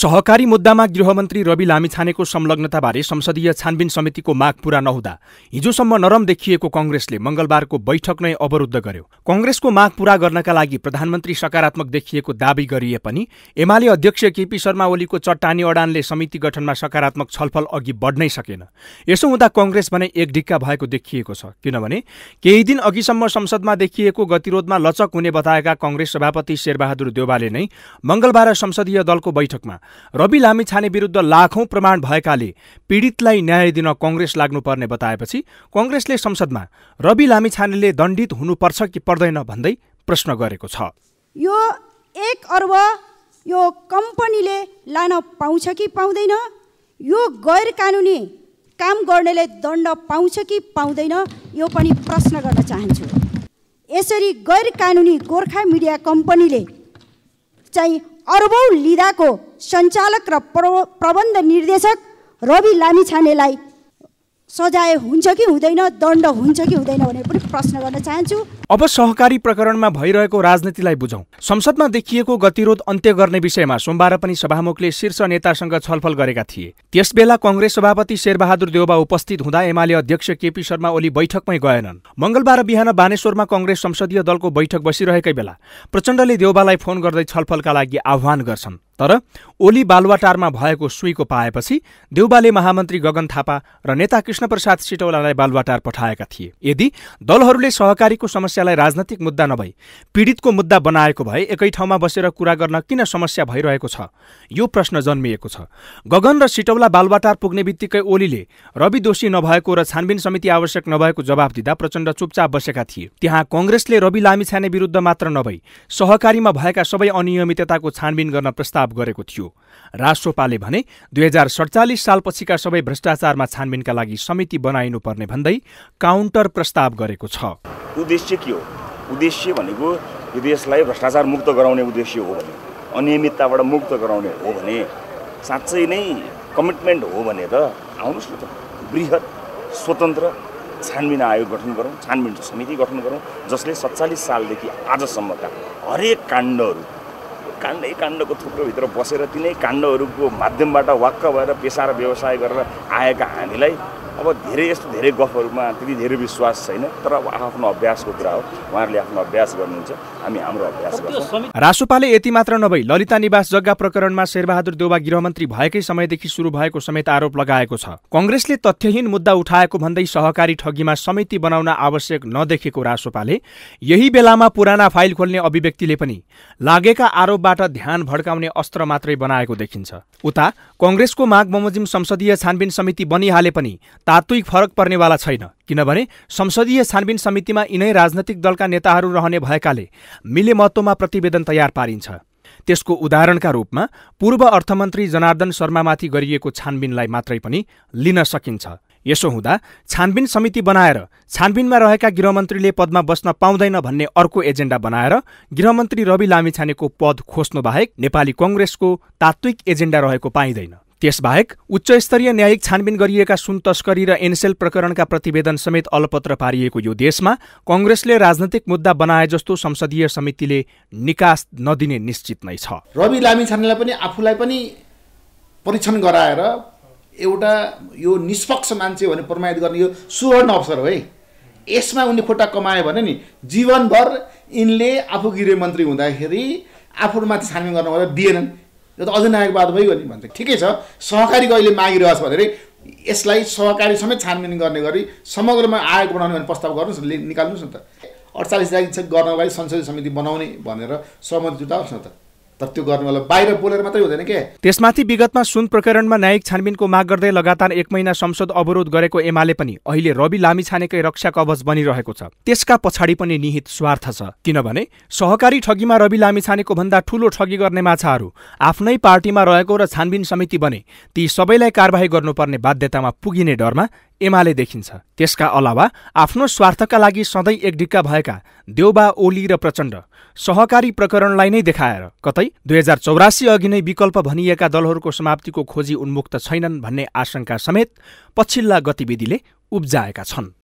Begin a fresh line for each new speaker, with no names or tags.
सहकारी मुद्दामा गृहमन्त्री रवि लामिछानेको संलग्नताबारे संसदीय छानबिन समितिको माग पूरा नहुँदा हिजोसम्म नरम देखिएको कङ्ग्रेसले मंगलबारको बैठक नै अवरुद्ध गर्यो कङ्ग्रेसको माग पूरा गर्नका लागि प्रधानमन्त्री सकारात्मक देखिएको दावी गरिए पनि एमाले अध्यक्ष केपी शर्मा ओलीको चट्टानी अडानले समिति गठनमा सकारात्मक छलफल अघि बढ्नै सकेन यसो हुँदा कङ्ग्रेस भने एक ढिक्का भएको देखिएको छ किनभने केही दिन अघिसम्म संसदमा देखिएको गतिरोधमा लचक हुने बताएका कङ्ग्रेस सभापति शेरबहादुर देवालले नै मंगलबार संसदीय दलको बैठकमा रवि लामिछाने विरुद्ध लाखौं प्रमाण भएकाले पीडितलाई न्याय दिन कङ्ग्रेस लाग्नुपर्ने बताएपछि कङ्ग्रेसले संसदमा रवि लामिछानेले दण्डित हुनुपर्छ कि पर्दैन भन्दै प्रश्न गरेको छ यो एक अर्ब यो कम्पनीले लान पाउँछ कि पाउँदैन यो गैर कानुनी काम गर्नेले दण्ड पाउँछ कि पाउँदैन यो पनि प्रश्न गर्न चाहन्छु यसरी गैर कानुनी गोर्खा मिडिया कम्पनीले चाहिँ अर्बौँ लिँदाको सञ्चालक र प्रबन्ध निर्देशक रवि
लामिछानेलाई सजाय हुन्छ कि हुँदैन दण्ड हुन्छ कि हुँदैन भनेर पनि प्रश्न गर्न चाहन्छु
अब सहकारी प्रकरणमा भइरहेको राजनीतिलाई बुझौँ संसदमा देखिएको गतिरोध अन्त्य गर्ने विषयमा सोमबार पनि सभामुखले शीर्ष नेतासँग छलफल गरेका थिए त्यसबेला कङ्ग्रेस सभापति शेरबहादुर देउबा उपस्थित हुँदा एमाले अध्यक्ष केपी शर्मा ओली बैठकमै गएनन् मंगलबार बिहान बानेश्वरमा कङ्ग्रेस संसदीय दलको बैठक बसिरहेकै बेला प्रचण्डले देउबालाई फोन गर्दै छलफलका लागि आह्वान गर्छन् तर ओली बालुवाटारमा भएको सुईको पाएपछि देउबाले महामन्त्री गगन थापा र नेता कृष्णप्रसाद सिटौलालाई बालुवाटार पठाएका थिए यदि दलहरूले सहकारीको समस्या समस्यालाई राजनैतिक मुद्दा नभई पीडितको मुद्दा बनाएको भए एकै ठाउँमा बसेर कुरा गर्न किन समस्या भइरहेको छ यो प्रश्न जन्मिएको छ गगन र सिटौला बालवाटार पुग्ने बित्तिकै ओलीले रवि दोषी नभएको र छानबिन समिति आवश्यक नभएको जवाब दिँदा प्रचण्ड चुपचाप बसेका थिए त्यहाँ कङ्ग्रेसले रवि लामिछाने विरुद्ध मात्र नभई सहकारीमा भएका सबै अनियमितताको छानबिन गर्न प्रस्ताव गरेको थियो राजसोपाले भने दुई हजार सडचालिस सालपछिका सबै भ्रष्टाचारमा छानबिनका लागि समिति बनाइनुपर्ने भन्दै काउन्टर प्रस्ताव गरेको छ
उद्देश्य के हो उद्देश्य भनेको यो देशलाई भ्रष्टाचार मुक्त गराउने उद्देश्य हो भने अनियमितताबाट मुक्त गराउने हो भने साँच्चै नै कमिटमेन्ट हो भने त आउनुहोस् न त वृहत स्वतन्त्र छानबिन आयोग गठन गरौँ छानबिन समिति गठन गरौँ जसले सत्तालिस सालदेखि आजसम्मका हरेक काण्डहरू काण्डै काण्डको थुप्रोभित्र बसेर तिनै काण्डहरूको माध्यमबाट वाक्क भएर पेसा र व्यवसाय गरेर आएका हामीलाई अब धेरै यस्तो धेरै गफहरूमा त्यति धेरै विश्वास छैन तर आफ्नो अभ्यासको कुरा हो उहाँहरूले आफ्नो अभ्यास गर्नुहुन्छ हामी हाम्रो अभ्यास गर्छौँ
रासोपाले यति मात्र नभई ललिता निवास जग्गा प्रकरणमा शेरबहादुर देउवा गृहमन्त्री भएकै समयदेखि सुरु भएको समेत आरोप लगाएको छ कङ्ग्रेसले तथ्यहीन मुद्दा उठाएको भन्दै सहकारी ठगीमा समिति बनाउन आवश्यक नदेखेको रासोपाले यही बेलामा पुराना फाइल खोल्ने अभिव्यक्तिले पनि लागेका आरोपबाट ध्यान भड्काउने अस्त्र मात्रै बनाएको देखिन्छ उता कङ्ग्रेसको माग बमोजिम संसदीय छानबिन समिति बनिहाले पनि तात्विक फरक पर्नेवाला छैन किनभने संसदीय छानबिन समितिमा यिनै राजनैतिक दलका नेताहरू रहने भएकाले मिले महत्त्वमा प्रतिवेदन तयार पारिन्छ त्यसको उदाहरणका रूपमा पूर्व अर्थमन्त्री जनार्दन शर्मामाथि गरिएको छानबिनलाई मात्रै पनि लिन सकिन्छ यसो हुँदा छानबिन समिति बनाएर छानबिनमा रहेका गृहमन्त्रीले पदमा बस्न पाउँदैन भन्ने अर्को एजेन्डा बनाएर गृहमन्त्री रवि लामिछानेको पद खोज्नु बाहेक नेपाली कङ्ग्रेसको तात्विक एजेन्डा रहेको पाइँदैन त्यसबाहेक उच्च स्तरीय न्यायिक छानबिन गरिएका सुन तस्करी र एनसेल प्रकरणका प्रतिवेदन समेत अलपत्र पारिएको यो देशमा कङ्ग्रेसले राजनैतिक मुद्दा बनाए जस्तो संसदीय समितिले निकास नदिने निश्चित नै छ
रवि लामी छानेलाई पनि आफूलाई पनि परीक्षण गराएर एउटा यो निष्पक्ष मान्छे भने प्रमाणित गर्ने यो सुवर्ण अवसर हो है यसमा उनले खोटा कमायो भने नि जीवनभर यिनले आफू गृह मन्त्री हुँदाखेरि आफूमाथि छानबिन गर्नुभयो दिएनन् यो त अझ नायकवाद भइगयो नि भन्छ ठिकै छ सहकारी कहिले छ भनेर यसलाई सहकारी समेत छानबिन गर्ने गरी समग्रमा आयोग बनाउने भने प्रस्ताव गर्नुहोस् न निकाल्नुहोस् न त अडचालिस लागि गर्नको लागि संसदीय समिति बनाउने भनेर सहमति जुटाओस् न त तर त्यो
गर्नेवाला बाहिर
बोलेर मात्रै हुँदैन के
त्यसमाथि विगतमा सुन प्रकरणमा न्यायिक छानबिनको माग गर्दै लगातार एक महिना संसद अवरोध गरेको एमाले पनि अहिले रवि लामी छानेकै रक्षा कवच बनिरहेको छ त्यसका पछाडि पनि निहित स्वार्थ छ किनभने सहकारी ठगीमा रवि लामी छानेको भन्दा ठूलो ठगी गर्ने माछाहरू आफ्नै पार्टीमा रहेको र छानबिन समिति बने ती सबैलाई कारवाही गर्नुपर्ने बाध्यतामा पुगिने डरमा एमाले देखिन्छ त्यसका अलावा आफ्नो स्वार्थका लागि सधैँ एकढिक्का भएका देउबा ओली र प्रचण्ड सहकारी प्रकरणलाई नै देखाएर कतै दुई हजार चौरासी अघि नै विकल्प भनिएका दलहरूको समाप्तिको खोजी उन्मुक्त छैनन् भन्ने आशंका समेत पछिल्ला गतिविधिले उब्जाएका छन्